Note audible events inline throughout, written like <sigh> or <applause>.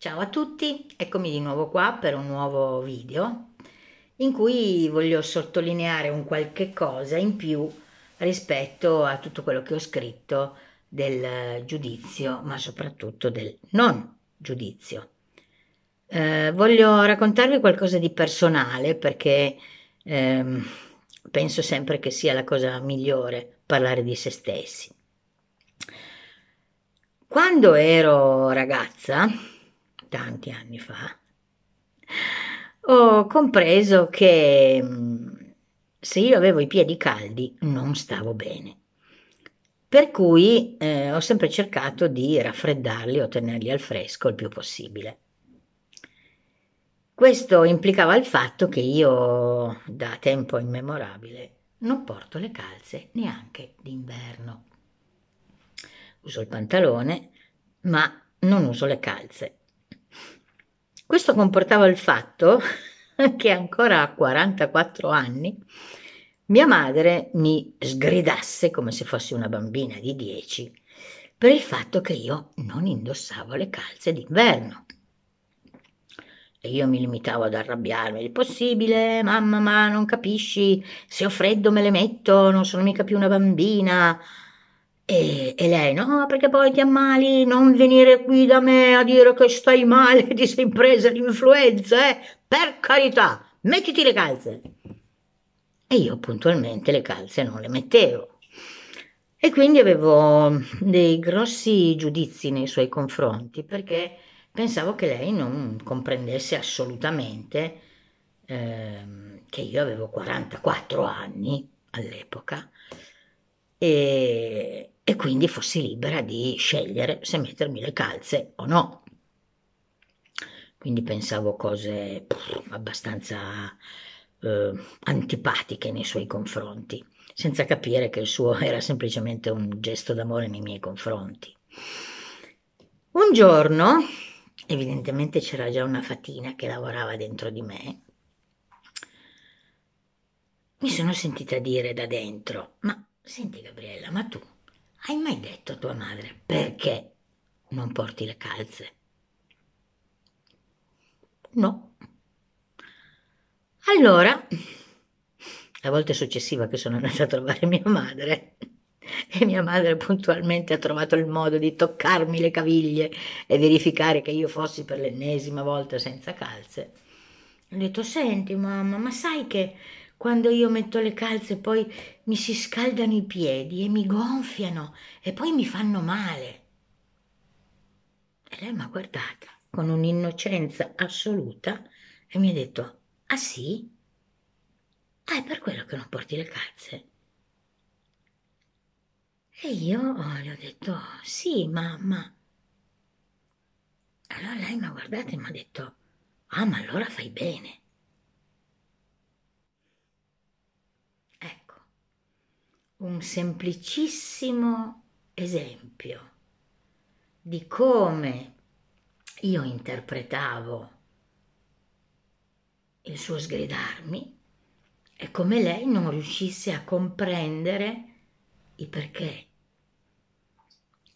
Ciao a tutti, eccomi di nuovo qua per un nuovo video in cui voglio sottolineare un qualche cosa in più rispetto a tutto quello che ho scritto del giudizio, ma soprattutto del non giudizio. Eh, voglio raccontarvi qualcosa di personale perché ehm, penso sempre che sia la cosa migliore parlare di se stessi. Quando ero ragazza, tanti anni fa, ho compreso che mm, se io avevo i piedi caldi non stavo bene. Per cui eh, ho sempre cercato di raffreddarli o tenerli al fresco il più possibile. Questo implicava il fatto che io, da tempo immemorabile, non porto le calze neanche d'inverno. Uso il pantalone, ma non uso le calze. Questo comportava il fatto <laughs> che ancora a 44 anni mia madre mi sgridasse come se fossi una bambina di 10 per il fatto che io non indossavo le calze d'inverno. E io mi limitavo ad arrabbiarmi, il possibile, mamma, ma non capisci, se ho freddo me le metto, non sono mica più una bambina. E, e, lei, no, perché poi ti ammali, non venire qui da me a dire che stai male, <laughs> ti sei presa l'influenza, eh? Per carità, mettiti le calze. E io puntualmente le calze non le mettevo. E quindi avevo mm, dei grossi giudizi nei suoi confronti perché pensavo che lei non comprendesse assolutamente eh, che io avevo 44 anni all'epoca e, e quindi fossi libera di scegliere se mettermi le calze o no. Quindi pensavo cose pff, abbastanza eh, antipatiche nei suoi confronti, senza capire che il suo era semplicemente un gesto d'amore nei miei confronti. Un giorno, evidentemente c'era già una fatina che lavorava dentro di me, mi sono sentita dire da dentro, ma Senti Gabriella, ma tu hai mai detto a tua madre perché non porti le calze? No. Allora, la volta successiva che sono andata a trovare mia madre, e mia madre puntualmente ha trovato il modo di toccarmi le caviglie e verificare che io fossi per l'ennesima volta senza calze. Ho detto, senti mamma, ma sai che quando io metto le calze poi mi si scaldano i piedi e mi gonfiano e poi mi fanno male. E lei mi ha guardata con un'innocenza assoluta e mi ha detto, ah sì? Ah, è per quello che non porti le calze. E io oh, le ho detto, sì, mamma. Allora lei mi ha guardato e mi ha detto, ah, ma allora fai bene. un semplicissimo esempio di come io interpretavo il suo sgridarmi e come lei non riuscisse a comprendere il perché.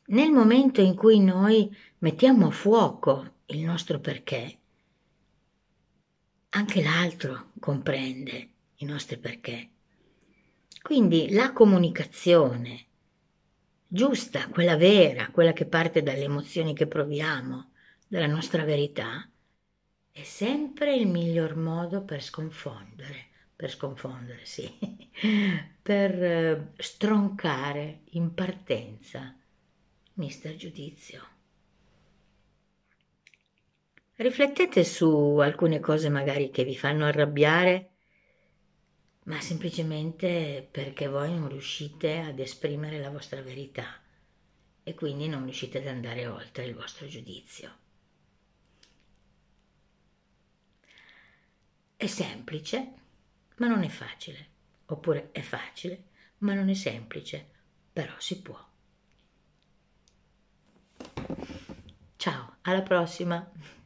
Nel momento in cui noi mettiamo a fuoco il nostro perché, anche l'altro comprende i nostri perché. Quindi la comunicazione giusta, quella vera, quella che parte dalle emozioni che proviamo, dalla nostra verità, è sempre il miglior modo per sconfondere, per sconfondere, sì, <laughs> per eh, stroncare in partenza mister giudizio. Riflettete su alcune cose magari che vi fanno arrabbiare ma semplicemente perché voi non riuscite ad esprimere la vostra verità e quindi non riuscite ad andare oltre il vostro giudizio. È semplice, ma non è facile, oppure è facile, ma non è semplice, però si può. Ciao, alla prossima!